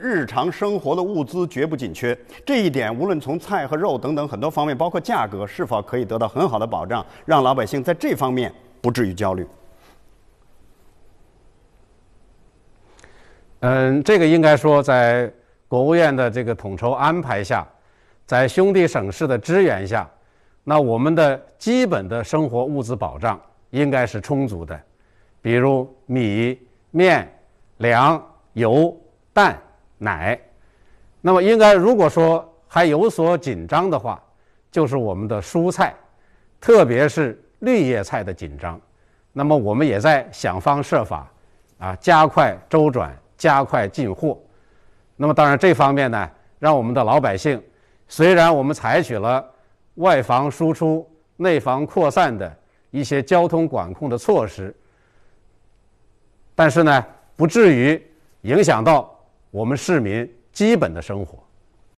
日常生活的物资绝不紧缺，这一点无论从菜和肉等等很多方面，包括价格是否可以得到很好的保障，让老百姓在这方面不至于焦虑。嗯，这个应该说在国务院的这个统筹安排下，在兄弟省市的支援下，那我们的基本的生活物资保障应该是充足的，比如米、面、粮、油、蛋。奶，那么应该如果说还有所紧张的话，就是我们的蔬菜，特别是绿叶菜的紧张。那么我们也在想方设法啊，加快周转，加快进货。那么当然，这方面呢，让我们的老百姓，虽然我们采取了外防输出、内防扩散的一些交通管控的措施，但是呢，不至于影响到。我们市民基本的生活。